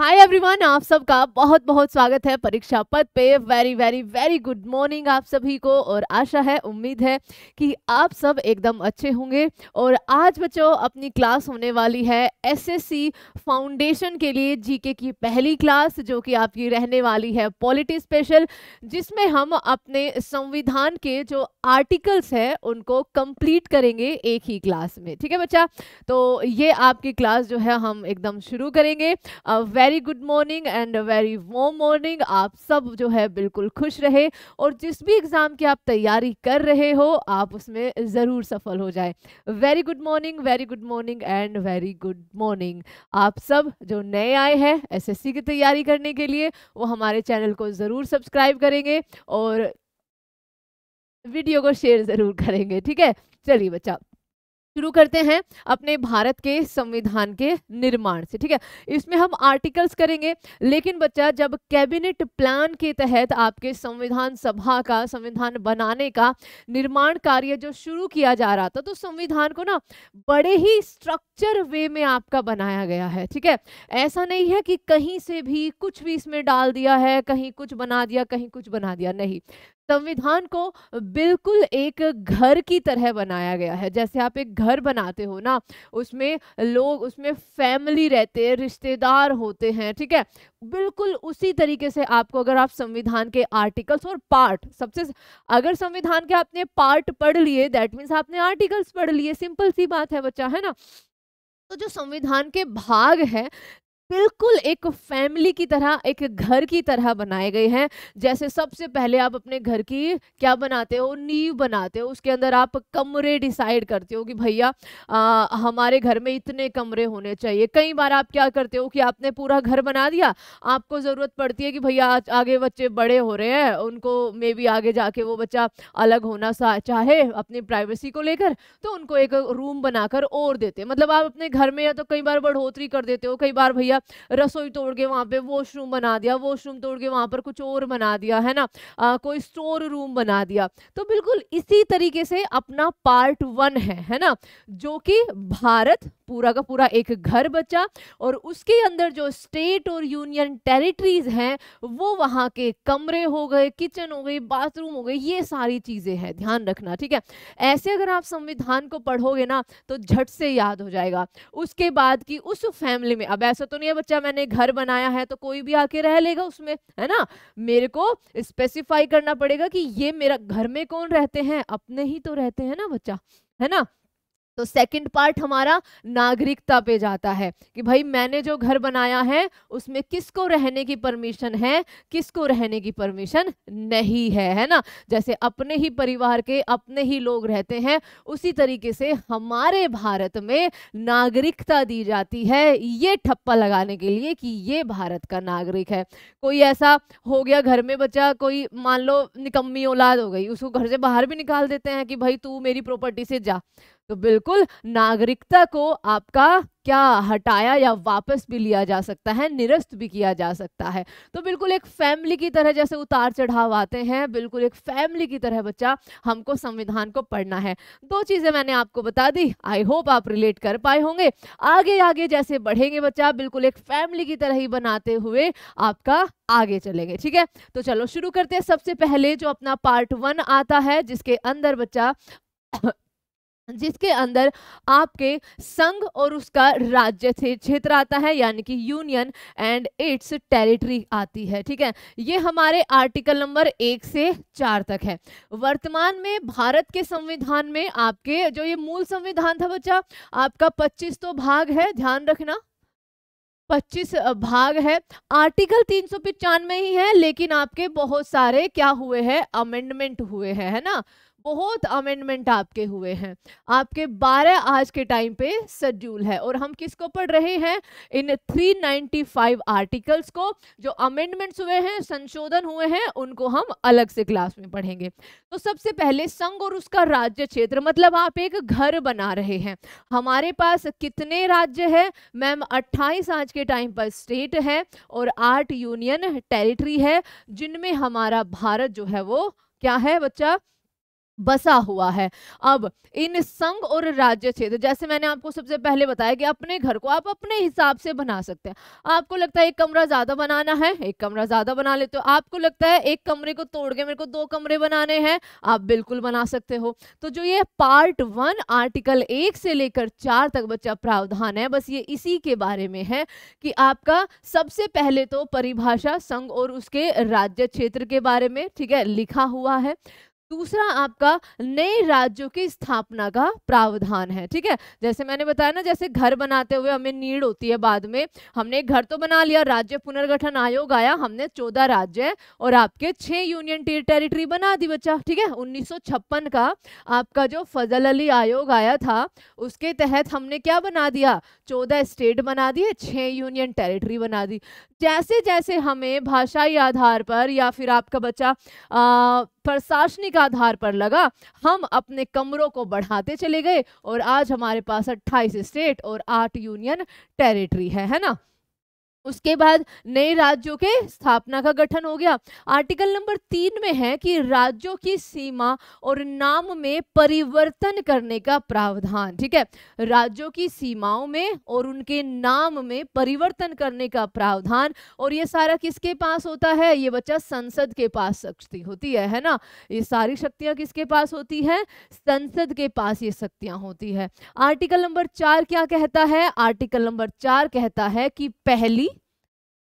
hi everyone आप सबका बहुत बहुत स्वागत है परीक्षा पद पे very very very good morning आप सभी को और आशा है उम्मीद है कि आप सब एकदम अच्छे होंगे और आज बच्चों अपनी क्लास होने वाली है एसएससी फाउंडेशन के लिए जीके की पहली क्लास जो कि आपकी रहने वाली है पॉलिटी स्पेशल जिसमें हम अपने संविधान के जो आर्टिकल्स हैं उनको कंप्लीट करेंगे एक ही क्लास में ठीक है बच्चा तो ये आपकी क्लास जो है हम एकदम शुरू करेंगे uh, very good morning and very warm morning आप सब जो है बिल्कुल खुश रहे और जिस भी एग्ज़ाम की आप तैयारी कर रहे हो आप उसमें ज़रूर सफल हो जाए very good morning very good morning and very good morning आप सब जो नए आए हैं एसएससी की तैयारी करने के लिए वो हमारे चैनल को ज़रूर सब्सक्राइब करेंगे और वीडियो को शेयर ज़रूर करेंगे ठीक है चलिए बच्चा शुरू करते हैं अपने भारत के संविधान के निर्माण से ठीक है इसमें हम आर्टिकल्स करेंगे लेकिन बच्चा जब कैबिनेट प्लान के तहत आपके संविधान सभा का संविधान बनाने का निर्माण कार्य जो शुरू किया जा रहा था तो संविधान को ना बड़े ही स्ट्रक्चर वे में आपका बनाया गया है ठीक है ऐसा नहीं है कि कहीं से भी कुछ भी इसमें डाल दिया है कहीं कुछ बना दिया कहीं कुछ बना दिया नहीं संविधान को बिल्कुल एक घर की तरह बनाया गया है जैसे आप एक घर बनाते हो ना उसमें लोग उसमें फैमिली रहते हैं रिश्तेदार होते हैं ठीक है बिल्कुल उसी तरीके से आपको अगर आप संविधान के आर्टिकल्स और पार्ट सबसे अगर संविधान के आपने पार्ट पढ़ लिए दैट मीन्स आपने आर्टिकल्स पढ़ लिए सिंपल सी बात है बच्चा है ना तो जो संविधान के भाग है बिल्कुल एक फैमिली की तरह एक घर की तरह बनाए गए हैं जैसे सबसे पहले आप अपने घर की क्या बनाते हो नींव बनाते हो उसके अंदर आप कमरे डिसाइड करते हो कि भैया हमारे घर में इतने कमरे होने चाहिए कई बार आप क्या करते हो कि आपने पूरा घर बना दिया आपको ज़रूरत पड़ती है कि भैया आज आगे बच्चे बड़े हो रहे हैं उनको मे बी आगे जाके वो बच्चा अलग होना चाहे अपनी प्राइवेसी को लेकर तो उनको एक रूम बनाकर और देते मतलब आप अपने घर में या तो कई बार बढ़ोतरी कर देते हो कई बार भैया दिया रसोई तोड़ के वहाँ पे वॉशरूम बना दिया वॉशरूम तोड़ के वहाँ पर कुछ और बना दिया है ना आ, कोई स्टोर रूम बना दिया तो बिल्कुल इसी तरीके से अपना पार्ट वन है है ना जो कि भारत पूरा का पूरा एक घर बचा और उसके अंदर जो स्टेट और यूनियन टेरिटरीज हैं वो वहाँ के कमरे हो गए किचन हो गई बाथरूम हो गए ये सारी चीज़ें हैं ध्यान रखना ठीक है ऐसे अगर आप संविधान को पढ़ोगे ना तो झट से याद हो जाएगा उसके बाद की उस फैमिली में अब ऐसा तो नहीं है बच्चा मैंने घर बनाया है तो कोई भी आके रह लेगा उसमें है ना मेरे को स्पेसिफाई करना पड़ेगा कि ये मेरा घर में कौन रहते हैं अपने ही तो रहते हैं ना बच्चा है ना तो सेकंड पार्ट हमारा नागरिकता पे जाता है कि भाई मैंने जो घर बनाया है उसमें किसको रहने की परमिशन है किसको रहने की परमिशन नहीं है है ना जैसे अपने ही परिवार के अपने ही लोग रहते हैं उसी तरीके से हमारे भारत में नागरिकता दी जाती है ये ठप्पा लगाने के लिए कि ये भारत का नागरिक है कोई ऐसा हो गया घर में बच्चा कोई मान लो निकम्मी औलाद हो गई उसको घर से बाहर भी निकाल देते हैं कि भाई तू मेरी प्रॉपर्टी से जा तो बिल्कुल नागरिकता को आपका क्या हटाया या वापस भी लिया जा सकता है निरस्त भी किया जा सकता है तो बिल्कुल एक फैमिली की तरह जैसे उतार चढ़ाव आते हैं बिल्कुल एक फैमिली की तरह बच्चा हमको संविधान को पढ़ना है दो चीज़ें मैंने आपको बता दी आई होप आप रिलेट कर पाए होंगे आगे आगे जैसे बढ़ेंगे बच्चा बिल्कुल एक फैमिली की तरह ही बनाते हुए आपका आगे चलेंगे ठीक है तो चलो शुरू करते हैं सबसे पहले जो अपना पार्ट वन आता है जिसके अंदर बच्चा जिसके अंदर आपके संघ और उसका राज्य क्षेत्र आता है यानी कि यूनियन एंड इट्स टेरिटरी आती है ठीक है ये हमारे आर्टिकल नंबर एक से चार तक है वर्तमान में भारत के संविधान में आपके जो ये मूल संविधान था बच्चा आपका पच्चीस तो भाग है ध्यान रखना पच्चीस भाग है आर्टिकल तीन सौ ही है लेकिन आपके बहुत सारे क्या हुए हैं अमेंडमेंट हुए हैं है ना बहुत अमेंडमेंट आपके हुए हैं आपके 12 आज के टाइम पे शेड्यूल है और हम किसको पढ़ रहे हैं इन 395 आर्टिकल्स को जो अमेंडमेंट्स हुए हैं संशोधन हुए हैं उनको हम अलग से क्लास में पढ़ेंगे तो सबसे पहले संघ और उसका राज्य क्षेत्र मतलब आप एक घर बना रहे हैं हमारे पास कितने राज्य है मैम अट्ठाईस आज के टाइम पर स्टेट है और आठ यूनियन टेरिटरी है जिनमें हमारा भारत जो है वो क्या है बच्चा बसा हुआ है अब इन संघ और राज्य क्षेत्र जैसे मैंने आपको सबसे पहले बताया कि अपने घर को आप अपने हिसाब से बना सकते हैं आपको लगता है एक कमरा ज़्यादा बनाना है एक कमरा ज़्यादा बना लेते हो आपको लगता है एक कमरे को तोड़ के मेरे को दो कमरे बनाने हैं आप बिल्कुल बना सकते हो तो जो ये पार्ट वन आर्टिकल एक से लेकर चार तक बच्चा प्रावधान है बस ये इसी के बारे में है कि आपका सबसे पहले तो परिभाषा संघ और उसके राज्य क्षेत्र के बारे में ठीक है लिखा हुआ है दूसरा आपका नए राज्यों की स्थापना का प्रावधान है ठीक है जैसे मैंने बताया ना जैसे घर बनाते हुए हमें नीड होती है बाद में हमने घर तो बना लिया राज्य पुनर्गठन आयोग आया हमने चौदह राज्य और आपके छह यूनियन टेरिटरी बना दी बच्चा ठीक है 1956 का आपका जो फजल अली आयोग आया था उसके तहत हमने क्या बना दिया चौदह स्टेट बना दिए छः यूनियन टेरिटरी बना दी जैसे जैसे हमें भाषाई आधार पर या फिर आपका बच्चा आ, प्रशासनिक आधार पर लगा हम अपने कमरों को बढ़ाते चले गए और आज हमारे पास अट्ठाईस स्टेट और आठ यूनियन टेरिटरी है है ना उसके बाद नए राज्यों के स्थापना का गठन हो गया आर्टिकल नंबर तीन में है कि राज्यों की सीमा और नाम में परिवर्तन करने का प्रावधान ठीक है राज्यों की सीमाओं में और उनके नाम में परिवर्तन करने का प्रावधान और ये सारा किसके पास होता है ये बच्चा संसद के पास शक्ति होती है है ना ये सारी शक्तियां किसके पास होती है संसद के पास ये शक्तियां होती है आर्टिकल नंबर चार क्या कहता है आर्टिकल नंबर चार कहता है कि पहली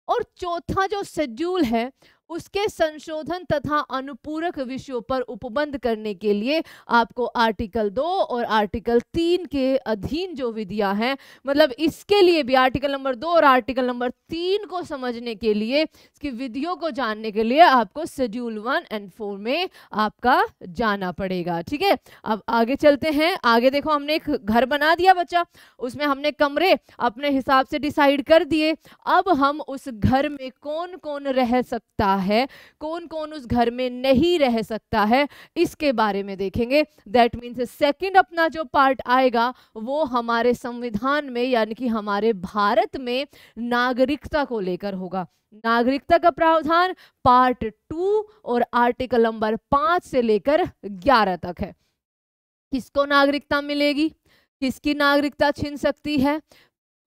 और चौथा जो शेड्यूल है उसके संशोधन तथा अनुपूरक विषयों पर उपबंध करने के लिए आपको आर्टिकल दो और आर्टिकल तीन के अधीन जो विधियां हैं मतलब इसके लिए भी आर्टिकल नंबर दो और आर्टिकल नंबर तीन को समझने के लिए इसकी विधियों को जानने के लिए आपको शेड्यूल वन एंड फोर में आपका जाना पड़ेगा ठीक है अब आगे चलते हैं आगे देखो हमने एक घर बना दिया बच्चा उसमें हमने कमरे अपने हिसाब से डिसाइड कर दिए अब हम उस घर में कौन कौन रह सकता है कौन कौन उस घर में नहीं रह सकता है इसके बारे में देखेंगे दैट मीन्स सेकेंड अपना जो पार्ट आएगा वो हमारे संविधान में यानी कि हमारे भारत में नागरिकता को लेकर होगा नागरिकता का प्रावधान पार्ट टू और आर्टिकल नंबर पांच से लेकर ग्यारह तक है किसको नागरिकता मिलेगी किसकी नागरिकता छीन सकती है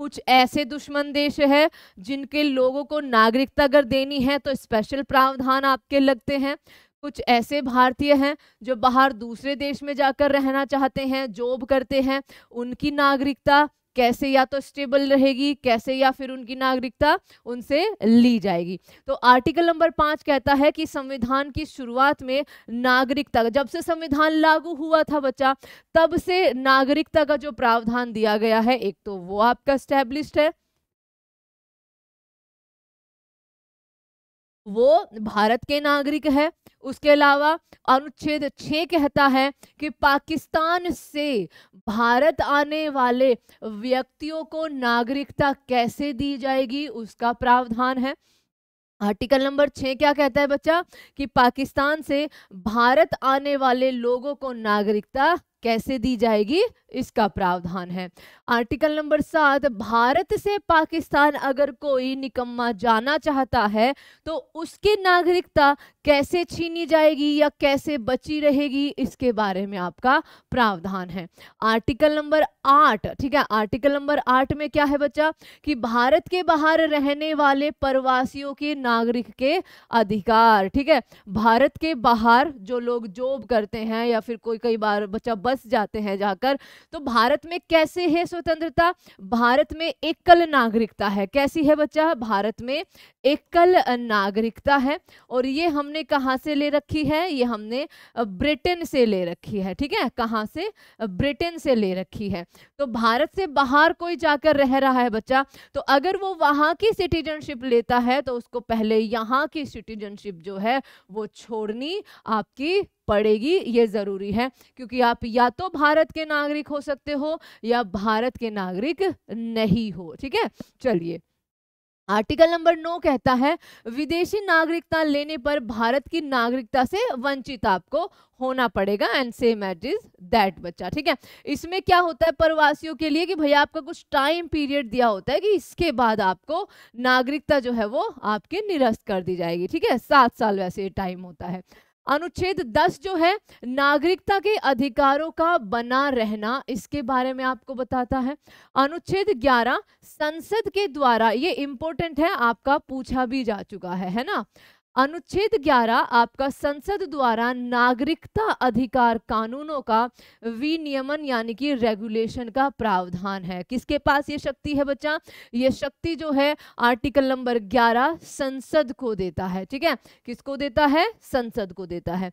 कुछ ऐसे दुश्मन देश है जिनके लोगों को नागरिकता अगर देनी है तो स्पेशल प्रावधान आपके लगते हैं कुछ ऐसे भारतीय हैं जो बाहर दूसरे देश में जाकर रहना चाहते हैं जॉब करते हैं उनकी नागरिकता कैसे या तो स्टेबल रहेगी कैसे या फिर उनकी नागरिकता उनसे ली जाएगी तो आर्टिकल नंबर पाँच कहता है कि संविधान की शुरुआत में नागरिकता जब से संविधान लागू हुआ था बच्चा तब से नागरिकता का जो प्रावधान दिया गया है एक तो वो आपका स्टैब्लिश्ड है वो भारत के नागरिक है उसके अलावा अनुच्छेद छः कहता है कि पाकिस्तान से भारत आने वाले व्यक्तियों को नागरिकता कैसे दी जाएगी उसका प्रावधान है आर्टिकल नंबर छः क्या कहता है बच्चा कि पाकिस्तान से भारत आने वाले लोगों को नागरिकता कैसे दी जाएगी इसका प्रावधान है आर्टिकल नंबर सात भारत से पाकिस्तान अगर कोई निकम्मा जाना चाहता है तो उसकी नागरिकता कैसे छीनी जाएगी या कैसे बची रहेगी इसके बारे में आपका प्रावधान है आर्टिकल नंबर आठ ठीक है आर्टिकल नंबर आठ में क्या है बच्चा कि भारत के बाहर रहने वाले प्रवासियों के नागरिक के अधिकार ठीक है भारत के बाहर जो लोग जॉब करते हैं या फिर कोई कई बार बच्चा फंस जाते हैं जाकर तो भारत में कैसे है स्वतंत्रता भारत में एकल नागरिकता है कैसी है बच्चा भारत में एकल नागरिकता है और ये हमने कहाँ से ले रखी है ये हमने ब्रिटेन से ले रखी है ठीक है कहाँ से ब्रिटेन से ले रखी है तो भारत से बाहर कोई जाकर रह रहा है बच्चा तो अगर वो वहाँ की सिटीजनशिप लेता है तो उसको पहले यहाँ की सिटीजनशिप जो है वो छोड़नी आपकी पड़ेगी ये ज़रूरी है क्योंकि आप या तो भारत के नागरिक हो सकते हो या भारत के नागरिक नहीं हो ठीक है चलिए आर्टिकल नंबर नौ कहता है विदेशी नागरिकता लेने पर भारत की नागरिकता से वंचित आपको होना पड़ेगा and same at is that बच्चा ठीक है इसमें क्या होता है प्रवासियों के लिए कि भैया आपका कुछ टाइम पीरियड दिया होता है कि इसके बाद आपको नागरिकता जो है वो आपके निरस्त कर दी जाएगी ठीक है सात साल वैसे टाइम होता है अनुच्छेद 10 जो है नागरिकता के अधिकारों का बना रहना इसके बारे में आपको बताता है अनुच्छेद 11 संसद के द्वारा ये इंपॉर्टेंट है आपका पूछा भी जा चुका है है ना अनुच्छेद 11 आपका संसद द्वारा नागरिकता अधिकार कानूनों का विनियमन यानी कि रेगुलेशन का प्रावधान है किसके पास ये शक्ति है बच्चा ये शक्ति जो है आर्टिकल नंबर 11 संसद को देता है ठीक है किसको देता है संसद को देता है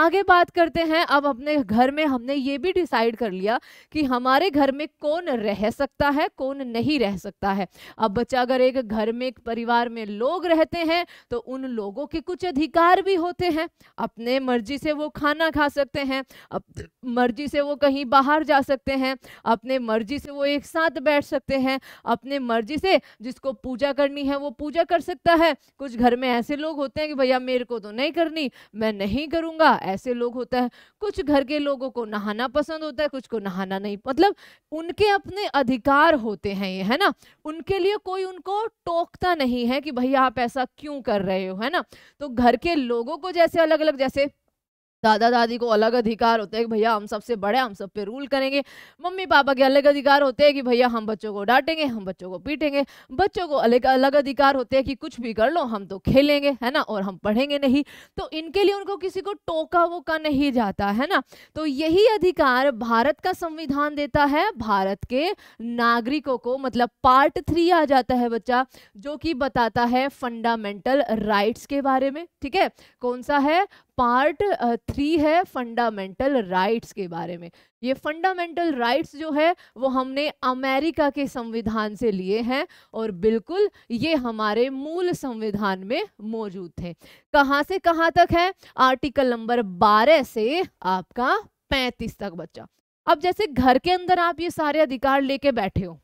आगे बात करते हैं अब अपने घर में हमने ये भी डिसाइड कर लिया कि हमारे घर में कौन रह सकता है कौन नहीं रह सकता है अब बच्चा अगर एक घर में एक परिवार में लोग रहते हैं तो उन लोगों के कुछ अधिकार भी होते हैं अपने मर्जी से वो खाना खा सकते हैं अप मर्जी से वो कहीं बाहर जा सकते हैं अपने मर्जी से वो एक साथ बैठ सकते हैं अपने मर्जी से जिसको पूजा करनी है वो पूजा कर सकता है कुछ घर में ऐसे लोग होते हैं कि भैया मेरे को तो नहीं करनी मैं नहीं करूँगा ऐसे लोग होता है कुछ घर के लोगों को नहाना पसंद होता है कुछ को नहाना नहीं मतलब उनके अपने अधिकार होते हैं ये है ना उनके लिए कोई उनको टोकता नहीं है कि भैया आप ऐसा क्यों कर रहे हो है ना तो घर के लोगों को जैसे अलग अलग जैसे दादा दादी को अलग अधिकार होते हैं कि भैया हम सबसे बड़े हम सब पे रूल करेंगे मम्मी पापा के अलग अधिकार होते हैं कि भैया हम बच्चों को डांटेंगे हम बच्चों को पीटेंगे बच्चों को अलग अलग अधिकार होते हैं कि कुछ भी कर लो हम तो खेलेंगे है ना और हम पढ़ेंगे नहीं तो इनके लिए उनको किसी को टोका वोका नहीं जाता है ना तो यही अधिकार भारत का संविधान देता है भारत के नागरिकों को मतलब पार्ट थ्री आ जाता है बच्चा जो कि बताता है फंडामेंटल राइट्स के बारे में ठीक है कौन सा है पार्ट थ्री है फंडामेंटल राइट्स के बारे में ये फंडामेंटल राइट्स जो है वो हमने अमेरिका के संविधान से लिए हैं और बिल्कुल ये हमारे मूल संविधान में मौजूद थे कहाँ से कहाँ तक है आर्टिकल नंबर 12 से आपका 35 तक बच्चा अब जैसे घर के अंदर आप ये सारे अधिकार लेके बैठे हो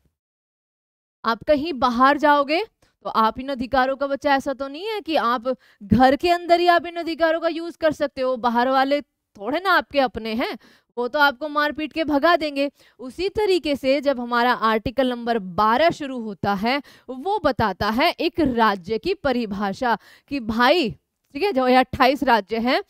आप कहीं बाहर जाओगे तो आप इन अधिकारों का बच्चा ऐसा तो नहीं है कि आप घर के अंदर ही आप इन अधिकारों का यूज कर सकते हो बाहर वाले थोड़े ना आपके अपने हैं वो तो आपको मार पीट के भगा देंगे उसी तरीके से जब हमारा आर्टिकल नंबर 12 शुरू होता है वो बताता है एक राज्य की परिभाषा कि भाई ठीक है जो अट्ठाईस राज्य हैं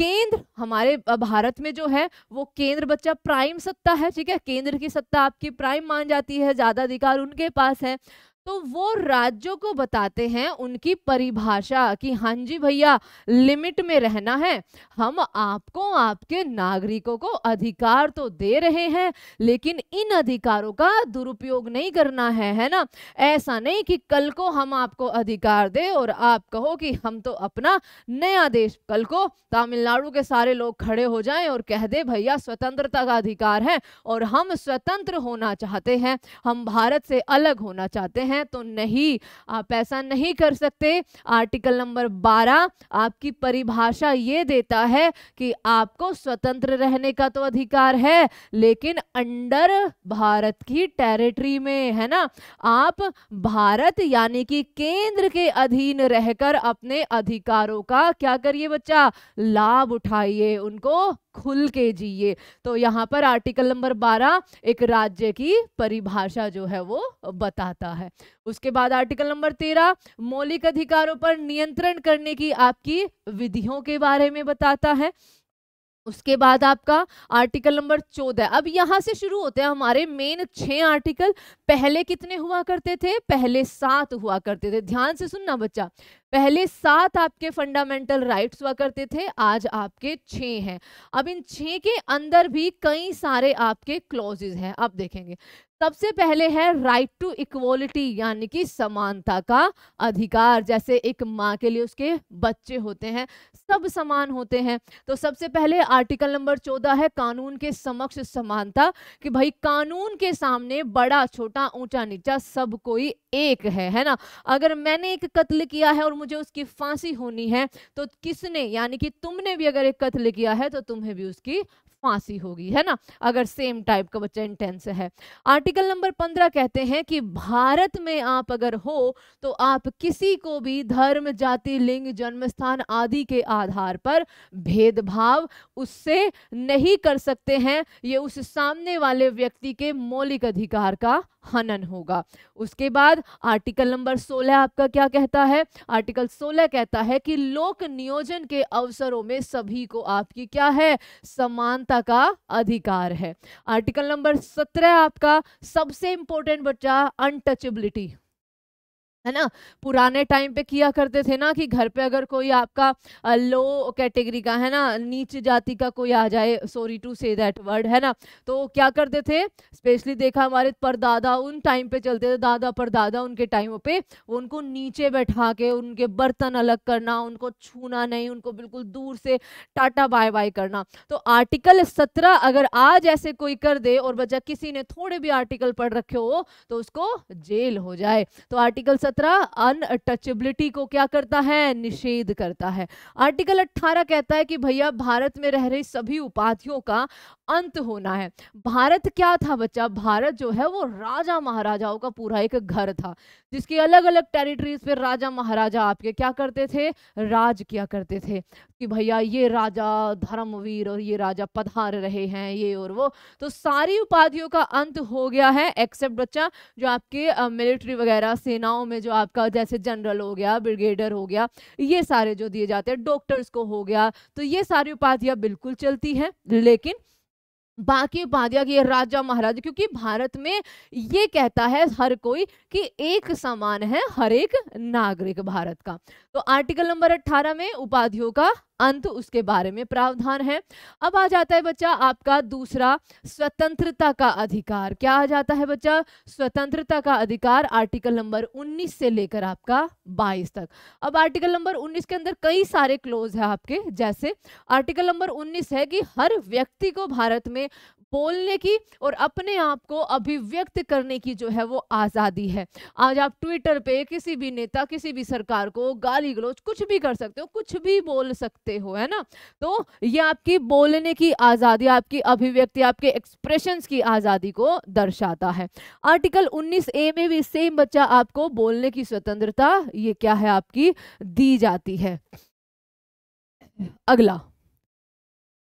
केंद्र हमारे भारत में जो है वो केंद्र बच्चा प्राइम सत्ता है ठीक है केंद्र की सत्ता आपकी प्राइम मान जाती है ज़्यादा अधिकार उनके पास है तो वो राज्यों को बताते हैं उनकी परिभाषा कि हाँ जी भैया लिमिट में रहना है हम आपको आपके नागरिकों को अधिकार तो दे रहे हैं लेकिन इन अधिकारों का दुरुपयोग नहीं करना है है ना ऐसा नहीं कि कल को हम आपको अधिकार दे और आप कहो कि हम तो अपना नया देश कल को तमिलनाडु के सारे लोग खड़े हो जाएं और कह दे भैया स्वतंत्रता का अधिकार है और हम स्वतंत्र होना चाहते हैं हम भारत से अलग होना चाहते हैं हैं तो नहीं आप ऐसा नहीं कर सकते आर्टिकल नंबर 12 आपकी परिभाषा ये देता है कि आपको स्वतंत्र रहने का तो अधिकार है लेकिन अंडर भारत की टेरिटरी में है ना आप भारत यानी कि केंद्र के अधीन रहकर अपने अधिकारों का क्या करिए बच्चा लाभ उठाइए उनको खुल के जिए तो यहाँ पर आर्टिकल नंबर बारह एक राज्य की परिभाषा जो है वो बताता है उसके बाद आर्टिकल नंबर 13 मौलिक अधिकारों पर नियंत्रण करने की आपकी विधियों के बारे में बताता है उसके बाद आपका आर्टिकल नंबर चौदह अब यहाँ से शुरू होते हैं हमारे मेन छः आर्टिकल पहले कितने हुआ करते थे पहले सात हुआ करते थे ध्यान से सुनना बच्चा पहले सात आपके फंडामेंटल राइट्स हुआ करते थे आज आपके छः हैं अब इन छः के अंदर भी कई सारे आपके क्लॉजेज हैं आप देखेंगे सबसे पहले है राइट टू इक्वलिटी यानी कि समानता का अधिकार जैसे एक माँ के लिए उसके बच्चे होते हैं सब समान होते हैं तो सबसे पहले आर्टिकल नंबर चौदह है कानून के समक्ष समानता कि भाई कानून के सामने बड़ा छोटा ऊंचा नीचा सब कोई एक है है ना अगर मैंने एक कत्ल किया है और मुझे उसकी फांसी होनी है तो किसने यानी कि तुमने भी अगर एक कत्ल किया है तो तुम्हें भी उसकी फांसी होगी है ना अगर सेम टाइप का बच्चा इंटेंस है आर्टिकल नंबर पंद्रह कहते हैं कि भारत में आप अगर हो तो आप किसी को भी धर्म जाति लिंग जन्म स्थान आदि के आधार पर भेदभाव उससे नहीं कर सकते हैं ये उस सामने वाले व्यक्ति के मौलिक अधिकार का हनन होगा उसके बाद आर्टिकल नंबर 16 आपका क्या कहता है आर्टिकल 16 कहता है कि लोक नियोजन के अवसरों में सभी को आपकी क्या है समानता का अधिकार है आर्टिकल नंबर 17 आपका सबसे इंपॉर्टेंट बच्चा अनटचेबिलिटी है ना पुराने टाइम पे किया करते थे ना कि घर पे अगर कोई आपका लो कैटेगरी का है ना नीच जाति का कोई आ जाए sorry to say that word है ना तो क्या करते थे स्पेशली देखा हमारे परदादा उन टाइम पे चलते थे दादा परदादा उनके टाइमों पे वो उनको नीचे बैठा के उनके बर्तन अलग करना उनको छूना नहीं उनको बिल्कुल दूर से टाटा बाय बाय करना तो आर्टिकल सत्रह अगर आज ऐसे कोई कर दे और बच्चा किसी ने थोड़े भी आर्टिकल पढ़ रखे हो तो उसको जेल हो जाए तो आर्टिकल सत्रह अनटचेबिलिटी को क्या करता है निषेध करता है आर्टिकल अट्ठारह कहता है कि भैया भारत में रह रहे सभी उपाधियों का अंत होना है भारत क्या था बच्चा भारत जो है वो राजा महाराजाओं का पूरा एक घर था जिसकी अलग अलग टेरिटरीज पे राजा महाराजा आपके क्या करते थे राज किया करते थे कि भैया ये राजा धर्मवीर और ये राजा पधार रहे हैं ये और वो तो सारी उपाधियों का अंत हो गया है एक्सेप्ट बच्चा जो आपके मिलिट्री वगैरह सेनाओं में जो आपका जैसे जनरल हो गया ब्रिगेडर हो गया ये सारे जो दिए जाते हैं डॉक्टर्स को हो गया तो ये सारी उपाधियाँ बिल्कुल चलती हैं लेकिन बाकी उपाधियां की राजा महाराज क्योंकि भारत में ये कहता है हर कोई कि एक समान है हर एक नागरिक भारत का तो आर्टिकल नंबर 18 में उपाधियों का अंत उसके बारे में प्रावधान है अब आ जाता है बच्चा आपका दूसरा स्वतंत्रता का अधिकार क्या आ जाता है बच्चा स्वतंत्रता का अधिकार आर्टिकल नंबर 19 से लेकर आपका 22 तक अब आर्टिकल नंबर 19 के अंदर कई सारे क्लोज है आपके जैसे आर्टिकल नंबर 19 है कि हर व्यक्ति को भारत में बोलने की और अपने आप को अभिव्यक्त करने की जो है वो आज़ादी है आज आप ट्विटर पे किसी भी नेता किसी भी सरकार को गाली गलोच कुछ भी कर सकते हो कुछ भी बोल सकते हो है ना तो ये आपकी बोलने की आज़ादी आपकी अभिव्यक्ति आपके एक्सप्रेशन की आज़ादी को दर्शाता है आर्टिकल उन्नीस ए में भी सेम बच्चा आपको बोलने की स्वतंत्रता ये क्या है आपकी दी जाती है अगला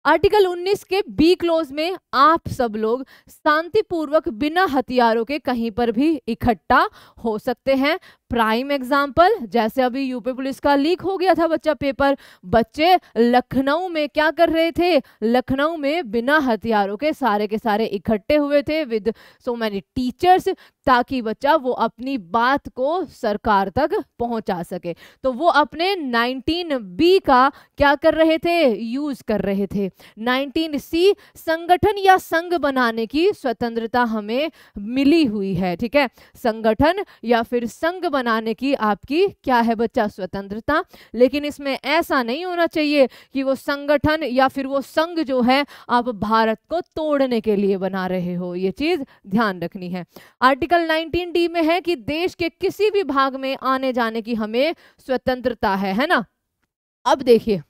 आर्टिकल 19 के बी क्लोज में आप सब लोग शांतिपूर्वक बिना हथियारों के कहीं पर भी इकट्ठा हो सकते हैं प्राइम एग्जाम्पल जैसे अभी यूपी पुलिस का लीक हो गया था बच्चा पेपर बच्चे लखनऊ में क्या कर रहे थे लखनऊ में बिना हथियारों के सारे के सारे इकट्ठे हुए थे विद सो मैनी टीचर्स ताकि बच्चा वो अपनी बात को सरकार तक पहुंचा सके तो वो अपने 19 बी का क्या कर रहे थे यूज कर रहे थे 19 सी संगठन या संघ बनाने की स्वतंत्रता हमें मिली हुई है ठीक है संगठन या फिर संघ बनाने की आपकी क्या है बच्चा स्वतंत्रता लेकिन इसमें ऐसा नहीं होना चाहिए कि वो संगठन या फिर वो संघ जो है आप भारत को तोड़ने के लिए बना रहे हो ये चीज़ ध्यान रखनी है आर्टिकल 19 डी में है कि देश के किसी भी भाग में आने जाने की हमें स्वतंत्रता है है ना अब देखिए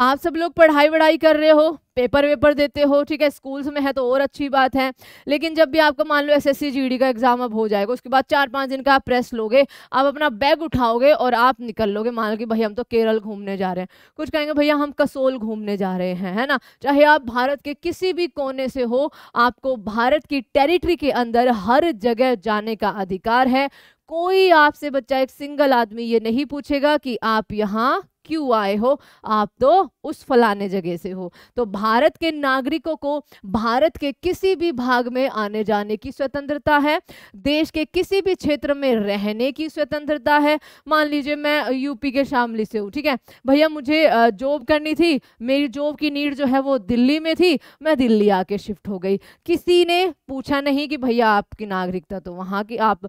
आप सब लोग पढ़ाई वढ़ाई कर रहे हो पेपर वेपर देते हो ठीक है स्कूल्स में है तो और अच्छी बात है लेकिन जब भी आपका मान लो एसएससी जीडी का एग्जाम अब हो जाएगा उसके बाद चार पाँच दिन का आप प्रेस लोगे आप अपना बैग उठाओगे और आप निकल लोगे मान लो कि भाई हम तो केरल घूमने जा रहे हैं कुछ कहेंगे भैया हम कसोल घूमने जा रहे हैं है ना चाहे आप भारत के किसी भी कोने से हो आपको भारत की टेरिटरी के अंदर हर जगह जाने का अधिकार है कोई आपसे बच्चा एक सिंगल आदमी ये नहीं पूछेगा कि आप यहाँ क्यों आए हो आप तो उस फलाने जगह से हो तो भारत के नागरिकों को भारत के किसी भी भाग में आने जाने की स्वतंत्रता है देश के किसी भी क्षेत्र में रहने की स्वतंत्रता है मान लीजिए मैं यूपी के शामली से हूँ ठीक है भैया मुझे जॉब करनी थी मेरी जॉब की नीड जो है वो दिल्ली में थी मैं दिल्ली आके शिफ्ट हो गई किसी ने पूछा नहीं कि भैया आपकी नागरिकता तो वहाँ की आप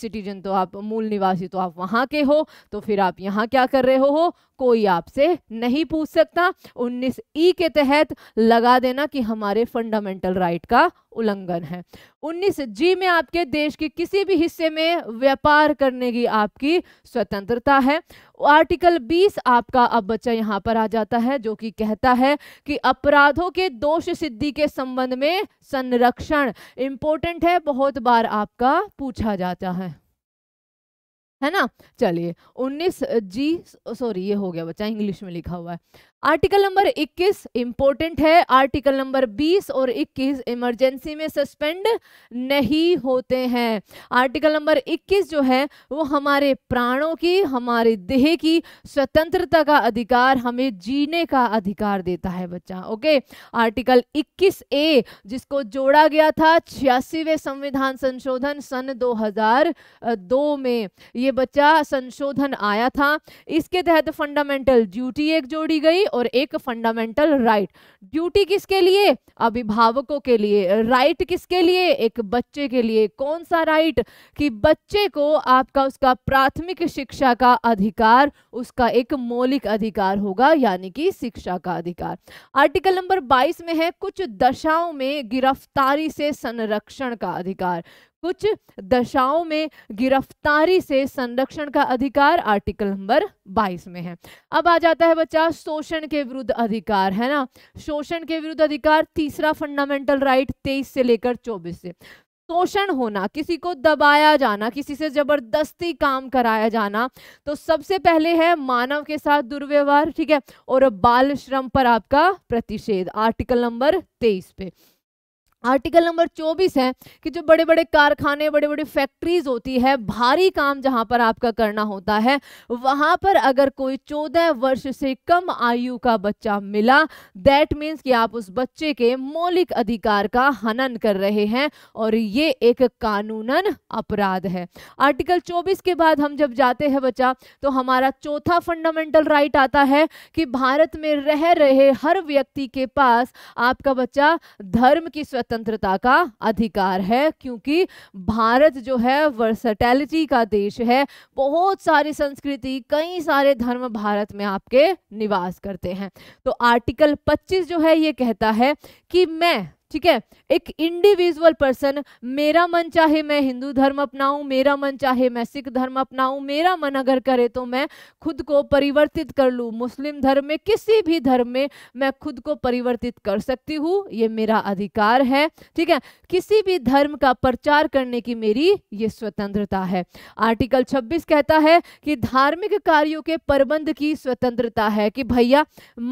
सिटीजन तो आप मूल निवासी तो आप वहाँ के हो तो फिर आप यहाँ क्या कर रहे हो कोई आपसे नहीं पूछ सकता 19 ई के तहत लगा देना कि हमारे फंडामेंटल राइट का उल्लंघन है 19 जी में आपके देश के किसी भी हिस्से में व्यापार करने की आपकी स्वतंत्रता है आर्टिकल 20 आपका अब बच्चा यहाँ पर आ जाता है जो कि कहता है कि अपराधों के दोष सिद्धि के संबंध में संरक्षण इम्पोर्टेंट है बहुत बार आपका पूछा जाता है है ना चलिए 19 जी सॉरी ये हो गया बच्चा इंग्लिश में लिखा हुआ है आर्टिकल नंबर 21 इंपॉर्टेंट है आर्टिकल नंबर 20 और 21 इमरजेंसी में सस्पेंड नहीं होते हैं आर्टिकल नंबर 21 जो है वो हमारे प्राणों की हमारे देह की स्वतंत्रता का अधिकार हमें जीने का अधिकार देता है बच्चा ओके आर्टिकल 21 ए जिसको जोड़ा गया था छियासीवें संविधान संशोधन सन 2002 में ये बच्चा संशोधन आया था इसके तहत फंडामेंटल ड्यूटी एक जोड़ी गई और एक फंडामेंटल राइट ड्यूटी किसके लिए अभिभावकों के लिए राइट किसके लिए एक बच्चे के लिए कौन सा राइट कि बच्चे को आपका उसका प्राथमिक शिक्षा का अधिकार उसका एक मौलिक अधिकार होगा यानी कि शिक्षा का अधिकार आर्टिकल नंबर 22 में है कुछ दशाओं में गिरफ्तारी से संरक्षण का अधिकार कुछ दशाओं में गिरफ्तारी से संरक्षण का अधिकार आर्टिकल नंबर 22 में है अब आ जाता है बच्चा शोषण के विरुद्ध अधिकार है ना शोषण के विरुद्ध अधिकार तीसरा फंडामेंटल राइट 23 से लेकर 24 से शोषण होना किसी को दबाया जाना किसी से जबरदस्ती काम कराया जाना तो सबसे पहले है मानव के साथ दुर्व्यवहार ठीक है और बाल श्रम पर आपका प्रतिषेध आर्टिकल नंबर तेईस पे आर्टिकल नंबर 24 है कि जो बड़े बड़े कारखाने बड़े बड़े फैक्ट्रीज होती है भारी काम जहां पर आपका करना होता है वहां पर अगर कोई 14 वर्ष से कम आयु का बच्चा मिला दैट मीन्स कि आप उस बच्चे के मौलिक अधिकार का हनन कर रहे हैं और ये एक कानूनन अपराध है आर्टिकल 24 के बाद हम जब जाते हैं बच्चा तो हमारा चौथा फंडामेंटल राइट आता है कि भारत में रह रहे हर व्यक्ति के पास आपका बच्चा धर्म की स्वतंत्रता का अधिकार है क्योंकि भारत जो है वर्सटैलिटी का देश है बहुत सारी संस्कृति कई सारे धर्म भारत में आपके निवास करते हैं तो आर्टिकल 25 जो है ये कहता है कि मैं ठीक है एक इंडिविजुअल पर्सन मेरा मन चाहे मैं हिंदू धर्म अपनाऊं मेरा मन चाहे मैं सिख धर्म अपनाऊं मेरा मन अगर करे तो मैं खुद को परिवर्तित कर लूं मुस्लिम धर्म में किसी भी धर्म में मैं खुद को परिवर्तित कर सकती हूँ ये मेरा अधिकार है ठीक है किसी भी धर्म का प्रचार करने की मेरी ये स्वतंत्रता है आर्टिकल छब्बीस कहता है कि धार्मिक कार्यों के प्रबंध की स्वतंत्रता है कि भैया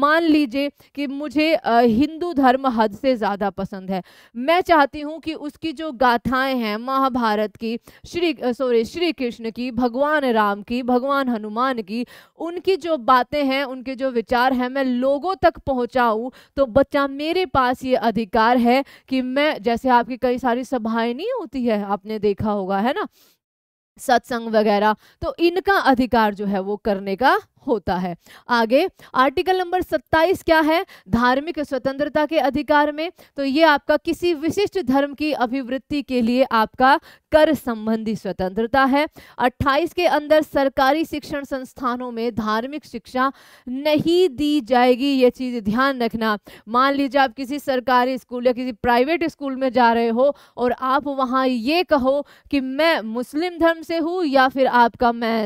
मान लीजिए कि मुझे हिंदू धर्म हद से ज़्यादा पसंद पसंद है मैं चाहती हूँ कि उसकी जो गाथाएं हैं महाभारत की श्री सॉरी श्री कृष्ण की भगवान राम की भगवान हनुमान की उनकी जो बातें हैं उनके जो विचार हैं मैं लोगों तक पहुँचाऊँ तो बच्चा मेरे पास ये अधिकार है कि मैं जैसे आपकी कई सारी सभाएं नहीं होती है आपने देखा होगा है ना सत्संग वगैरह तो इनका अधिकार जो है वो करने का होता है आगे आर्टिकल नंबर 27 क्या है धार्मिक स्वतंत्रता के अधिकार में तो ये आपका किसी विशिष्ट धर्म की अभिवृत्ति के लिए आपका कर संबंधी स्वतंत्रता है 28 के अंदर सरकारी शिक्षण संस्थानों में धार्मिक शिक्षा नहीं दी जाएगी ये चीज़ ध्यान रखना मान लीजिए आप किसी सरकारी स्कूल या किसी प्राइवेट स्कूल में जा रहे हो और आप वहां ये कहो कि मैं मुस्लिम धर्म से हूं या फिर आपका मैं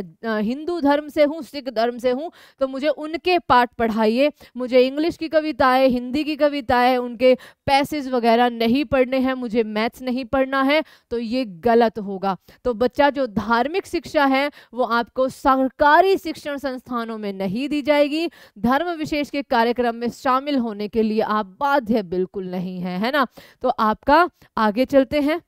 हिंदू धर्म से हूँ सिख धर्म से हूँ तो मुझे उनके पाठ पढ़ाइए मुझे इंग्लिश की कविताएं हिंदी की कविताएं उनके पैसेज वगैरह नहीं पढ़ने हैं मुझे मैथ्स नहीं पढ़ना है तो ये गलत होगा तो बच्चा जो धार्मिक शिक्षा है वो आपको सरकारी शिक्षण संस्थानों में नहीं दी जाएगी धर्म विशेष के कार्यक्रम में शामिल होने के लिए आप बाध्य बिल्कुल नहीं है है ना तो आपका आगे चलते हैं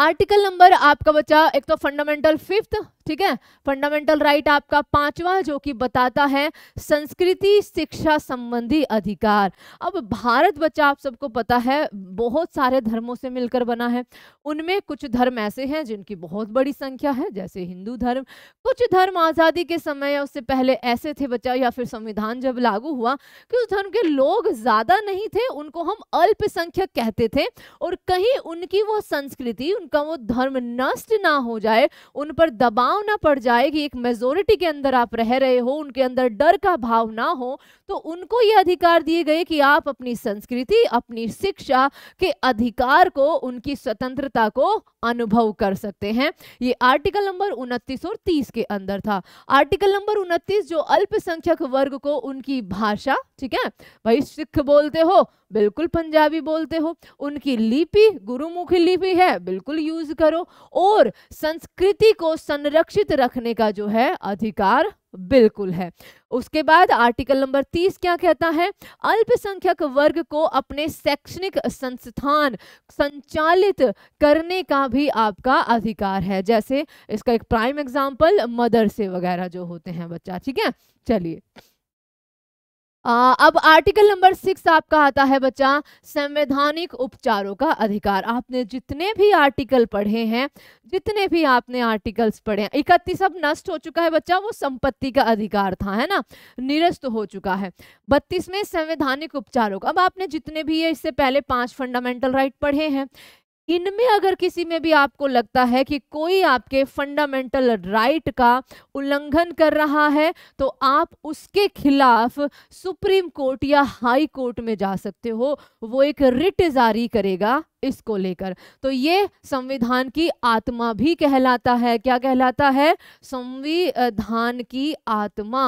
आर्टिकल नंबर आपका बच्चा एक तो फंडामेंटल फिफ्थ ठीक है फंडामेंटल राइट आपका पांचवा जो कि बताता है संस्कृति शिक्षा संबंधी अधिकार अब भारत बच्चा आप सबको पता है बहुत सारे धर्मों से मिलकर बना है उनमें कुछ धर्म ऐसे हैं जिनकी बहुत बड़ी संख्या है जैसे हिंदू धर्म कुछ धर्म आज़ादी के समय या उससे पहले ऐसे थे बच्चा या फिर संविधान जब लागू हुआ कि उस धर्म के लोग ज़्यादा नहीं थे उनको हम अल्पसंख्यक कहते थे और कहीं उनकी वो संस्कृति उनका वो धर्म नष्ट ना हो जाए उन पर दबाव भावना पड़ जाए कि एक मेजोरिटी के अंदर आप रह रहे हो उनके अंदर डर का भाव ना हो तो उनको ये अधिकार दिए गए कि आप अपनी संस्कृति अपनी शिक्षा के अधिकार को उनकी स्वतंत्रता को अनुभव कर सकते हैं ये आर्टिकल नंबर उनतीस और तीस के अंदर था आर्टिकल नंबर उनतीस जो अल्पसंख्यक वर्ग को उनकी भाषा ठीक है भाई सिख बोलते हो बिल्कुल पंजाबी बोलते हो उनकी लिपि गुरुमुखी लिपि है बिल्कुल यूज करो और संस्कृति को संरक्षित रखने का जो है अधिकार बिल्कुल है उसके बाद आर्टिकल नंबर 30 क्या कहता है अल्पसंख्यक वर्ग को अपने शैक्षणिक संस्थान संचालित करने का भी आपका अधिकार है जैसे इसका एक प्राइम एग्जाम्पल मदरसे वगैरह जो होते हैं बच्चा ठीक है चलिए आ, अब आर्टिकल नंबर सिक्स आपका आता है बच्चा संवैधानिक उपचारों का अधिकार आपने जितने भी आर्टिकल पढ़े हैं जितने भी आपने आर्टिकल्स पढ़े हैं इकतीस अब नष्ट हो चुका है बच्चा वो संपत्ति का अधिकार था है ना निरस्त हो चुका है बत्तीस में संवैधानिक उपचारों का अब आपने जितने भी ये इससे पहले पांच फंडामेंटल राइट पढ़े हैं इनमें अगर किसी में भी आपको लगता है कि कोई आपके फंडामेंटल राइट का उल्लंघन कर रहा है तो आप उसके खिलाफ सुप्रीम कोर्ट या हाई कोर्ट में जा सकते हो वो एक रिट जारी करेगा इसको लेकर तो ये संविधान की आत्मा भी कहलाता है क्या कहलाता है संविधान की आत्मा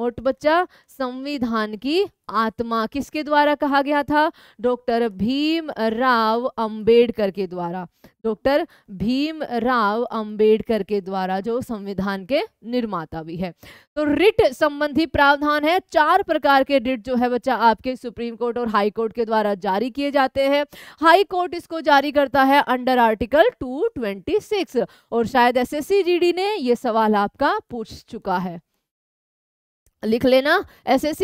मोट तो बच्चा संविधान की आत्मा किसके द्वारा कहा गया था डॉक्टर भीम राव अंबेडकर के द्वारा डॉक्टर भीम राव अम्बेडकर के द्वारा जो संविधान के निर्माता भी है तो रिट संबंधी प्रावधान है चार प्रकार के रिट जो है बच्चा आपके सुप्रीम कोर्ट और हाई कोर्ट के द्वारा जारी किए जाते हैं हाई कोर्ट इसको जारी करता है अंडर आर्टिकल 226 और शायद एसएससी जीडी ने ये सवाल आपका पूछ चुका है लिख लेना एस एस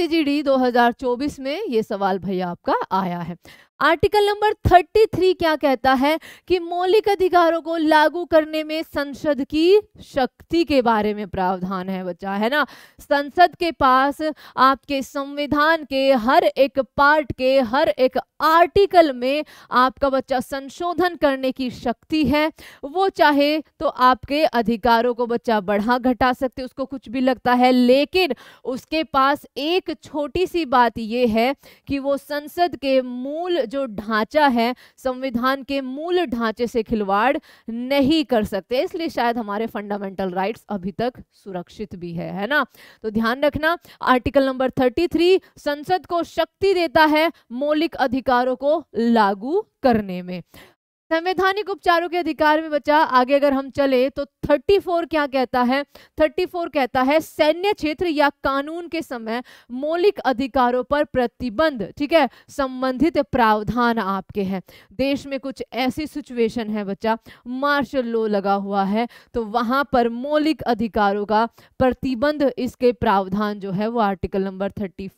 चौबीस में ये सवाल भैया आपका आया है आर्टिकल नंबर 33 क्या कहता है कि मौलिक अधिकारों को लागू करने में संसद की शक्ति के बारे में प्रावधान है बच्चा है ना संसद के पास आपके संविधान के हर एक पार्ट के हर एक आर्टिकल में आपका बच्चा संशोधन करने की शक्ति है वो चाहे तो आपके अधिकारों को बच्चा बढ़ा घटा सकते उसको कुछ भी लगता है लेकिन उसके पास एक छोटी सी बात यह है कि वो संसद के मूल जो ढांचा है संविधान के मूल ढांचे से खिलवाड़ नहीं कर सकते इसलिए शायद हमारे फंडामेंटल राइट्स अभी तक सुरक्षित भी है है ना तो ध्यान रखना आर्टिकल नंबर 33 संसद को शक्ति देता है मौलिक अधिकारों को लागू करने में संवैधानिक उपचारों के अधिकार में बचा आगे अगर हम चले तो 34 क्या कहता है 34 कहता है सैन्य क्षेत्र या कानून के समय मौलिक अधिकारों पर प्रतिबंध ठीक है संबंधित प्रावधान आपके हैं देश में कुछ ऐसी सिचुएशन है बच्चा मार्शल लॉ लगा हुआ है तो वहां पर मौलिक अधिकारों का प्रतिबंध इसके प्रावधान जो है वो आर्टिकल नंबर थर्टी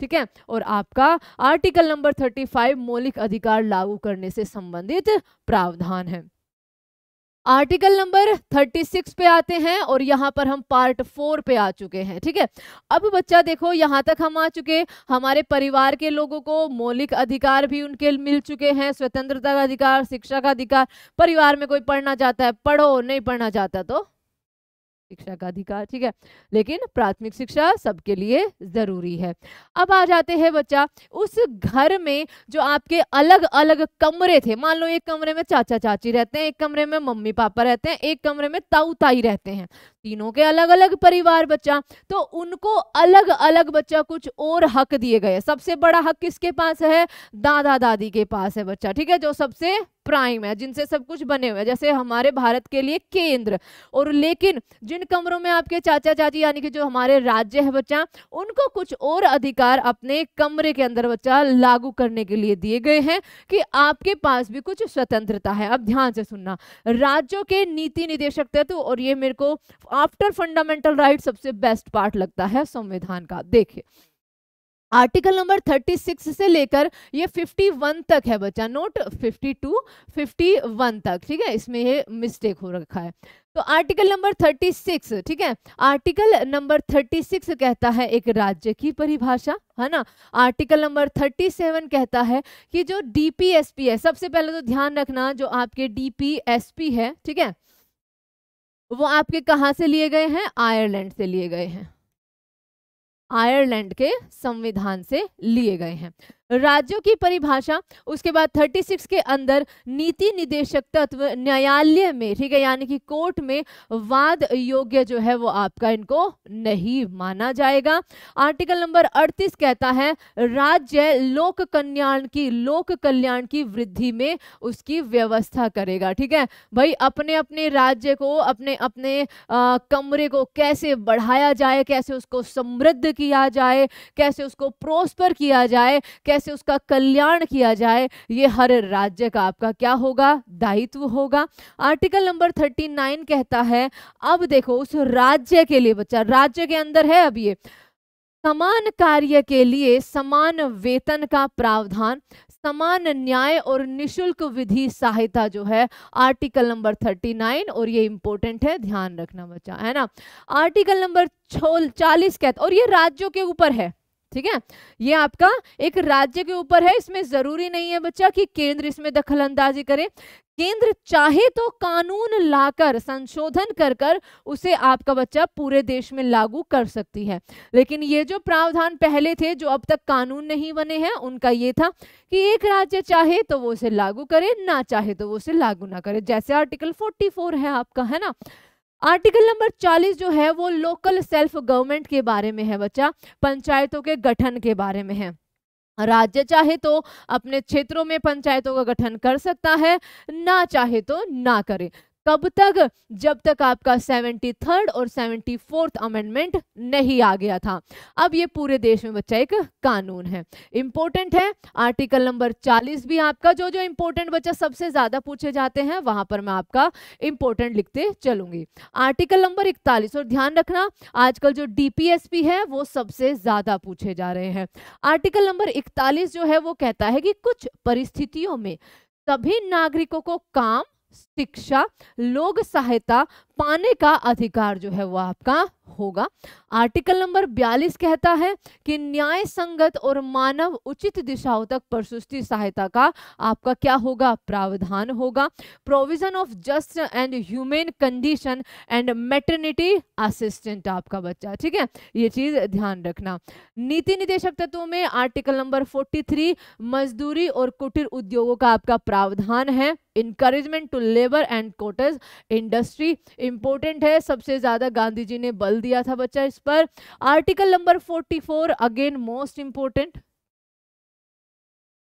ठीक है और आपका आर्टिकल नंबर थर्टी मौलिक अधिकार लागू करने से संबंधित प्रावधान है आर्टिकल नंबर 36 पे आते हैं और यहाँ पर हम पार्ट फोर पे आ चुके हैं ठीक है अब बच्चा देखो यहाँ तक हम आ चुके हमारे परिवार के लोगों को मौलिक अधिकार भी उनके मिल चुके हैं स्वतंत्रता का अधिकार शिक्षा का अधिकार परिवार में कोई पढ़ना चाहता है पढ़ो नहीं पढ़ना चाहता तो शिक्षा का अधिकार ठीक है लेकिन प्राथमिक शिक्षा सबके लिए जरूरी है अब आ जाते हैं बच्चा उस घर में जो आपके अलग अलग कमरे थे मान लो एक कमरे में चाचा चाची रहते हैं एक कमरे में मम्मी पापा रहते हैं एक कमरे में ताऊ ताई रहते हैं तीनों के अलग अलग परिवार बच्चा तो उनको अलग अलग बच्चा कुछ और हक दिए गए सबसे बड़ा हक किसके पास है दादा दादी के पास है बच्चा ठीक है जो सबसे प्राइम है जिनसे सब कुछ बने हुए हैं जैसे हमारे भारत के लिए केंद्र और लेकिन जिन कमरों में आपके चाचा चाची यानी कि जो हमारे राज्य है बच्चा उनको कुछ और अधिकार अपने कमरे के अंदर बच्चा लागू करने के लिए दिए गए हैं कि आपके पास भी कुछ स्वतंत्रता है अब ध्यान से सुनना राज्यों के नीति निदेशक तत्व और ये मेरे को आफ्टर फंडामेंटल राइट सबसे बेस्ट पार्ट लगता है संविधान का देखिए आर्टिकल नंबर 36 से लेकर ये 51 तक है बच्चा नोट 52 51 तक ठीक है इसमें ये मिस्टेक हो रखा है तो आर्टिकल नंबर 36 ठीक है आर्टिकल नंबर 36 कहता है एक राज्य की परिभाषा है ना आर्टिकल नंबर 37 कहता है कि जो डीपीएसपी है सबसे पहले तो ध्यान रखना जो आपके डीपीएसपी है ठीक है वो आपके कहाँ से लिए गए हैं आयरलैंड से लिए गए हैं आयरलैंड के संविधान से लिए गए हैं राज्यों की परिभाषा उसके बाद 36 के अंदर नीति निदेशक तत्व न्यायालय में ठीक है यानी कि कोर्ट में वाद योग्य जो है वो आपका इनको नहीं माना जाएगा आर्टिकल नंबर 38 कहता है राज्य लोक कल्याण की लोक कल्याण की वृद्धि में उसकी व्यवस्था करेगा ठीक है भाई अपने अपने राज्य को अपने अपने आ, कमरे को कैसे बढ़ाया जाए कैसे उसको समृद्ध किया जाए कैसे उसको प्रोस्पर किया जाए कैसे कैसे उसका कल्याण किया जाए ये हर राज्य का आपका क्या होगा दायित्व होगा आर्टिकल नंबर थर्टी नाइन कहता है अब देखो उस राज्य के लिए बच्चा राज्य के अंदर है अब ये समान कार्य के लिए समान वेतन का प्रावधान समान न्याय और निशुल्क विधि सहायता जो है आर्टिकल नंबर 39 और ये इंपॉर्टेंट है ध्यान रखना बच्चा है ना आर्टिकल नंबर छोल चालीस कहता और ये राज्यों के ऊपर है ठीक है ये आपका एक राज्य के ऊपर है इसमें जरूरी नहीं है बच्चा कि केंद्र इसमें दखल अंदाजी करे केंद्र चाहे तो कानून लाकर संशोधन कर कर उसे आपका बच्चा पूरे देश में लागू कर सकती है लेकिन ये जो प्रावधान पहले थे जो अब तक कानून नहीं बने हैं उनका ये था कि एक राज्य चाहे तो वो उसे लागू करे ना चाहे तो वो उसे लागू ना करे जैसे आर्टिकल 44 है आपका है ना आर्टिकल नंबर 40 जो है वो लोकल सेल्फ गवर्नमेंट के बारे में है बच्चा पंचायतों के गठन के बारे में है राज्य चाहे तो अपने क्षेत्रों में पंचायतों का गठन कर सकता है ना चाहे तो ना करे कब तक जब तक आपका सेवेंटी थर्ड और सेवेंटी फोर्थ अमेंडमेंट नहीं आ गया था अब ये पूरे देश में बच्चा एक कानून है इंपॉर्टेंट है आर्टिकल नंबर चालीस भी आपका जो जो इंपॉर्टेंट बच्चा सबसे ज्यादा पूछे जाते हैं वहां पर मैं आपका इंपॉर्टेंट लिखते चलूंगी आर्टिकल नंबर इकतालीस और ध्यान रखना आजकल जो डीपीएसपी है वो सबसे ज्यादा पूछे जा रहे हैं आर्टिकल नंबर इकतालीस जो है वो कहता है कि कुछ परिस्थितियों में सभी नागरिकों को काम शिक्षा लोक सहायता पाने का अधिकार जो है वो आपका होगा आर्टिकल नंबर 42 कहता है कि न्याय संगत और मानव उचित दिशाओं तक प्रसुष्टि सहायता का आपका क्या होगा प्रावधान होगा provision of just and humane condition and maternity assistant आपका बच्चा ठीक है ये चीज ध्यान रखना नीति निदेशक तत्व में आर्टिकल नंबर 43 मजदूरी और कुटीर उद्योगों का आपका प्रावधान है encouragement to labour and cottage industry important है सबसे ज़्यादा गांधी जी ने बल दिया था बच्चा इस पर article number 44 again most important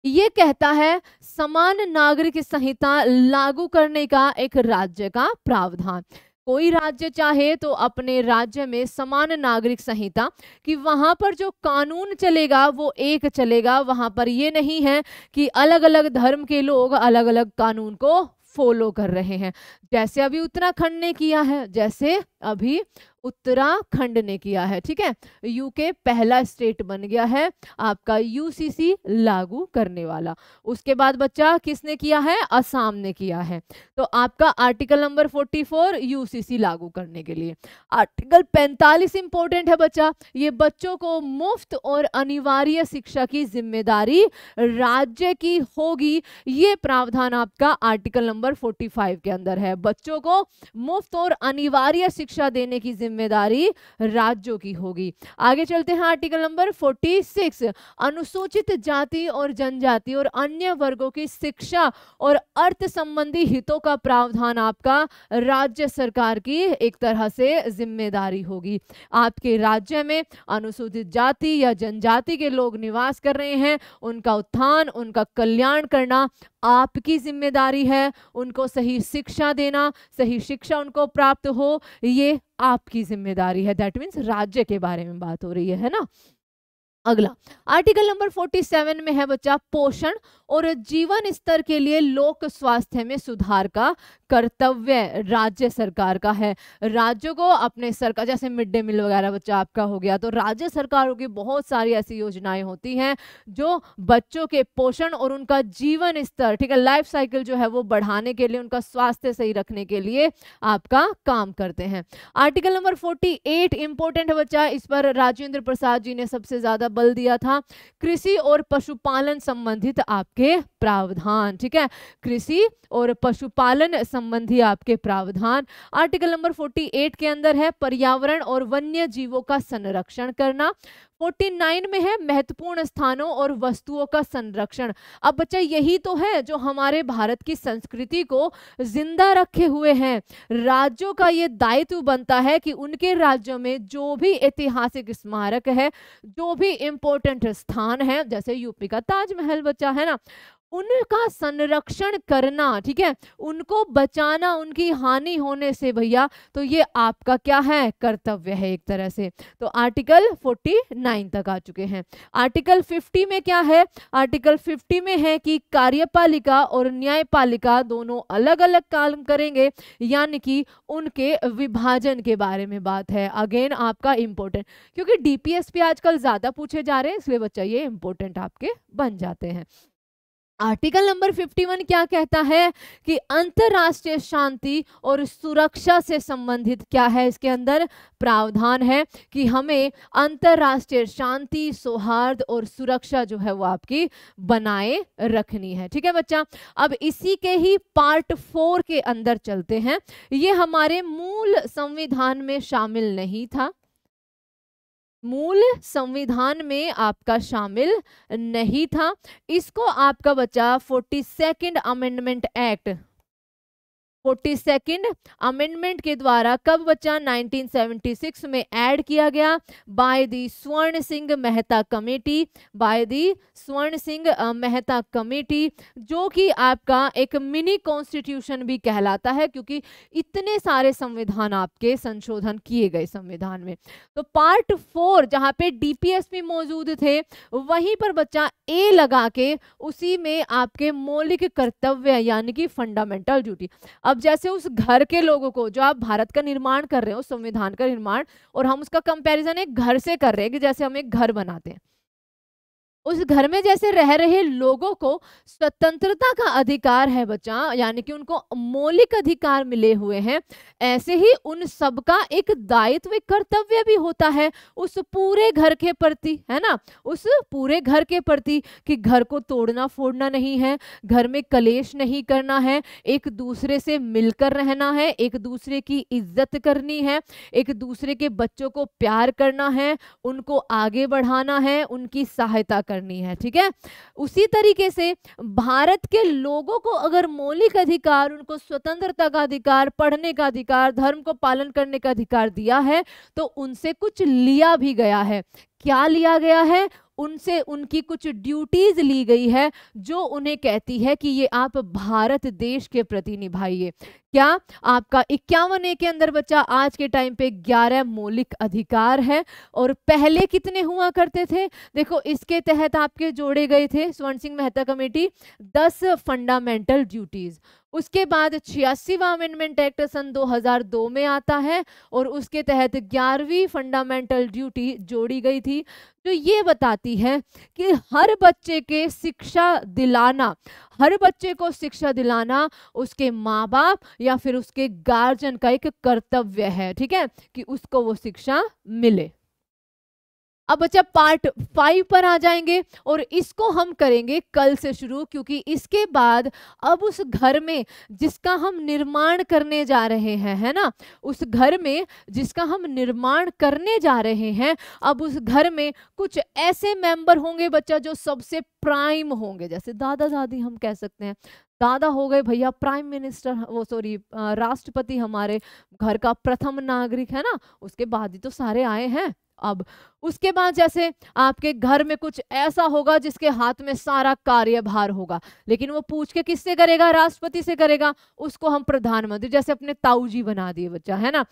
ये कहता है समान नागरिक संहिता लागू करने का एक राज्य का प्रावधान कोई राज्य चाहे तो अपने राज्य में समान नागरिक संहिता कि वहां पर जो कानून चलेगा वो एक चलेगा वहां पर ये नहीं है कि अलग अलग धर्म के लोग अलग अलग कानून को फॉलो कर रहे हैं जैसे अभी उत्तराखंड ने किया है जैसे अभी उत्तराखंड ने किया है ठीक है यूके पहला स्टेट बन गया है आपका यूसीसी लागू करने वाला उसके बाद बच्चा किसने किया है असम ने किया है तो आपका आर्टिकल नंबर 44 यूसीसी लागू करने के लिए आर्टिकल 45 इंपॉर्टेंट है बच्चा ये बच्चों को मुफ्त और अनिवार्य शिक्षा की जिम्मेदारी राज्य की होगी ये प्रावधान आपका आर्टिकल नंबर फोर्टी के अंदर है बच्चों को मुफ्त और अनिवार्य शिक्षा देने की जिम्मेदारी राज्यों की होगी आगे चलते हैं आर्टिकल नंबर 46 अनुसूचित जाति और जनजाति और अन्य वर्गों की शिक्षा और अर्थ संबंधी हितों का प्रावधान आपका राज्य सरकार की एक तरह से जिम्मेदारी होगी आपके राज्य में अनुसूचित जाति या जनजाति के लोग निवास कर रहे हैं उनका उत्थान उनका कल्याण करना आपकी जिम्मेदारी है उनको सही शिक्षा देना देना सही शिक्षा उनको प्राप्त हो ये आपकी जिम्मेदारी है दैट मीन्स राज्य के बारे में बात हो रही है, है ना अगला आर्टिकल नंबर 47 में है बच्चा पोषण और जीवन स्तर के लिए लोक स्वास्थ्य में सुधार का कर्तव्य राज्य सरकार का है राज्यों को अपने सरकार जैसे मिड डे मील वगैरह बच्चा आपका हो गया तो राज्य सरकारों की बहुत सारी ऐसी योजनाएं होती हैं जो बच्चों के पोषण और उनका जीवन स्तर ठीक है लाइफ साइकिल जो है वो बढ़ाने के लिए उनका स्वास्थ्य सही रखने के लिए आपका काम करते हैं आर्टिकल नंबर एट इंपॉर्टेंट है बच्चा इस पर राजेंद्र प्रसाद जी ने सबसे ज्यादा बल दिया था कृषि और पशुपालन संबंधित आपके प्रावधान ठीक है कृषि और पशुपालन संबंधी आपके प्रावधान आर्टिकल नंबर 48 के अंदर है पर्यावरण और वन्य जीवों का संरक्षण करना 49 में है महत्वपूर्ण स्थानों और वस्तुओं का संरक्षण अब बच्चा यही तो है जो हमारे भारत की संस्कृति को जिंदा रखे हुए हैं राज्यों का ये दायित्व बनता है कि उनके राज्यों में जो भी ऐतिहासिक स्मारक है जो भी इम्पोर्टेंट स्थान है जैसे यूपी का ताजमहल बच्चा है ना उनका संरक्षण करना ठीक है उनको बचाना उनकी हानि होने से भैया तो ये आपका क्या है कर्तव्य है एक तरह से तो आर्टिकल 49 तक आ चुके हैं आर्टिकल 50 में क्या है आर्टिकल 50 में है कि कार्यपालिका और न्यायपालिका दोनों अलग अलग काम करेंगे यानी कि उनके विभाजन के बारे में बात है अगेन आपका इंपॉर्टेंट क्योंकि डीपीएसपी पे आजकल ज़्यादा पूछे जा रहे हैं इसलिए बच्चा ये इंपॉर्टेंट आपके बन जाते हैं आर्टिकल नंबर 51 क्या कहता है कि अंतरराष्ट्रीय शांति और सुरक्षा से संबंधित क्या है इसके अंदर प्रावधान है कि हमें अंतरराष्ट्रीय शांति सौहार्द और सुरक्षा जो है वो आपकी बनाए रखनी है ठीक है बच्चा अब इसी के ही पार्ट फोर के अंदर चलते हैं ये हमारे मूल संविधान में शामिल नहीं था मूल संविधान में आपका शामिल नहीं था इसको आपका बचा forty second amendment act forty amendment के द्वारा कब बचा 1976 में ऐड किया गया by the Swaran Singh Mehta committee by the Swaran Singh Mehta committee जो कि आपका एक मिनी कॉन्स्टिट्यूशन भी कहलाता है क्योंकि इतने सारे संविधान आपके संशोधन किए गए संविधान में तो पार्ट फोर जहां पे डीपीएसपी मौजूद थे वहीं पर बच्चा ए लगा के उसी में आपके मौलिक कर्तव्य यानी कि फंडामेंटल ड्यूटी अब आप जैसे उस घर के लोगों को जो आप भारत का निर्माण कर रहे हो संविधान का निर्माण और हम उसका कंपैरिजन एक घर से कर रहे हैं कि जैसे हम एक घर बनाते हैं उस घर में जैसे रह रहे लोगों को स्वतंत्रता का अधिकार है बच्चा यानी कि उनको मौलिक अधिकार मिले हुए हैं ऐसे ही उन सबका एक दायित्व कर्तव्य भी होता है उस पूरे घर के प्रति है ना उस पूरे घर के प्रति कि घर को तोड़ना फोड़ना नहीं है घर में कलेश नहीं करना है एक दूसरे से मिलकर रहना है एक दूसरे की इज्जत करनी है एक दूसरे के बच्चों को प्यार करना है उनको आगे बढ़ाना है उनकी सहायता करना करनी है ठीक है उसी तरीके से भारत के लोगों को अगर मौलिक अधिकार उनको स्वतंत्रता का अधिकार पढ़ने का अधिकार धर्म को पालन करने का अधिकार दिया है तो उनसे कुछ लिया भी गया है क्या लिया गया है उनसे उनकी कुछ ड्यूटीज़ ली गई है जो उन्हें कहती है कि ये आप भारत देश के प्रति निभाइए क्या आपका इक्यावन ए के अंदर बच्चा आज के टाइम पे ग्यारह मौलिक अधिकार है और पहले कितने हुआ करते थे देखो इसके तहत आपके जोड़े गए थे स्वर्ण सिंह मेहता कमेटी दस फंडामेंटल ड्यूटीज़ उसके बाद छियासीवा अमेंडमेंट एक्ट सन 2002 में आता है और उसके तहत ग्यारहवीं फंडामेंटल ड्यूटी जोड़ी गई थी जो ये बताती है कि हर बच्चे के शिक्षा दिलाना हर बच्चे को शिक्षा दिलाना उसके माँ बाप या फिर उसके गार्जियन का एक कर्तव्य है ठीक है कि उसको वो शिक्षा मिले अब बच्चा पार्ट फाइव पर आ जाएंगे और इसको हम करेंगे कल से शुरू क्योंकि इसके बाद अब उस घर में जिसका हम निर्माण करने जा रहे हैं है ना उस घर में जिसका हम निर्माण करने जा रहे हैं अब उस घर में कुछ ऐसे मेंबर होंगे बच्चा जो सबसे प्राइम होंगे जैसे दादा दादी हम कह सकते हैं दादा हो गए भैया प्राइम मिनिस्टर वो सॉरी राष्ट्रपति हमारे घर का प्रथम नागरिक है ना उसके बाद ही तो सारे आए हैं अब उसके बाद जैसे आपके घर में कुछ ऐसा होगा जिसके हाथ में सारा कार्यभार होगा लेकिन वो पूछ के किससे करेगा राष्ट्रपति से करेगा उसको हम प्रधानमंत्री जैसे अपने ताऊजी बना दिए बच्चा है ना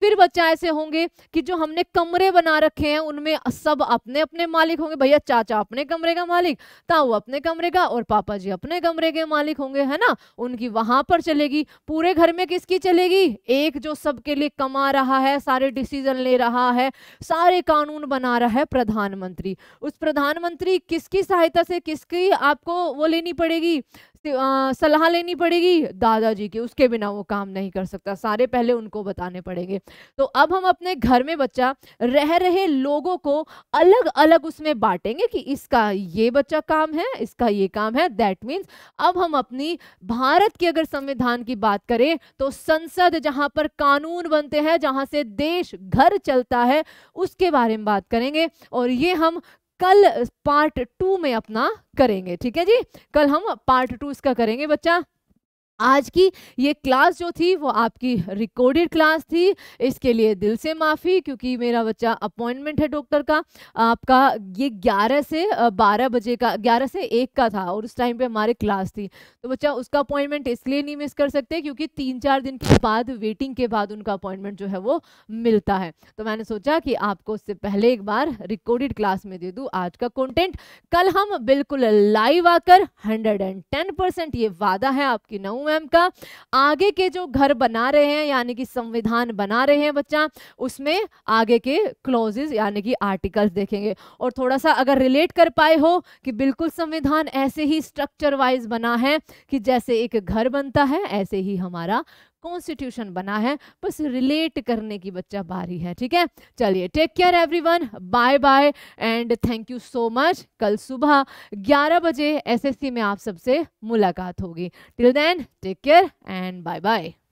फिर बच्चा ऐसे होंगे कि जो हमने कमरे बना रखे हैं उनमें सब अपने अपने मालिक होंगे भैया चाचा अपने कमरे का मालिक ताऊ अपने कमरे का और पापा जी अपने कमरे के मालिक होंगे है ना उनकी वहां पर चलेगी पूरे घर में किसकी चलेगी एक जो सबके लिए कमा रहा है सारे डिसीजन ले रहा है सारे सारे कानून बना रहा है प्रधानमंत्री उस प्रधानमंत्री किसकी सहायता से किसकी आपको वो लेनी पड़ेगी सलाह लेनी पड़ेगी दादाजी की उसके बिना वो काम नहीं कर सकता सारे पहले उनको बताने पड़ेंगे तो अब हम अपने घर में बच्चा रह रहे लोगों को अलग अलग उसमें बांटेंगे कि इसका ये बच्चा काम है इसका ये काम है दैट मीन्स अब हम अपनी भारत की अगर संविधान की बात करें तो संसद जहाँ पर कानून बनते हैं जहाँ से देश घर चलता है उसके बारे में बात करेंगे और ये हम कल पार्ट टू में अपना करेंगे ठीक है जी कल हम पार्ट टू इसका करेंगे बच्चा आज की ये क्लास जो थी वो आपकी रिकॉर्डेड क्लास थी इसके लिए दिल से माफ़ी क्योंकि मेरा बच्चा अपॉइंटमेंट है डॉक्टर का आपका ये 11 से 12 बजे का 11 से 1 का था और उस टाइम पे हमारे क्लास थी तो बच्चा उसका अपॉइंटमेंट इसलिए नहीं मिस कर सकते क्योंकि तीन चार दिन के बाद वेटिंग के बाद उनका अपॉइंटमेंट जो है वो मिलता है तो मैंने सोचा कि आपको उससे पहले एक बार रिकॉर्डेड क्लास में दे दूँ आज का कॉन्टेंट कल हम बिल्कुल लाइव आकर हंड्रेड ये वादा है आपकी नौ ओएम का आगे के जो घर बना रहे हैं यानी कि संविधान बना रहे हैं बच्चा उसमें आगे के क्लोजेज यानी कि आर्टिकल्स देखेंगे और थोड़ा सा अगर रिलेट कर पाए हो कि बिल्कुल संविधान ऐसे ही स्ट्रक्चर वाइज बना है कि जैसे एक घर बनता है ऐसे ही हमारा कॉन्स्टिट्यूशन बना है बस रिलेट करने की बच्चा बारी है ठीक है चलिए take care everyone bye bye and thank you so much कल सुबह 11 बजे एसएससी में आप सबसे मुलाकात होगी till then take care and bye bye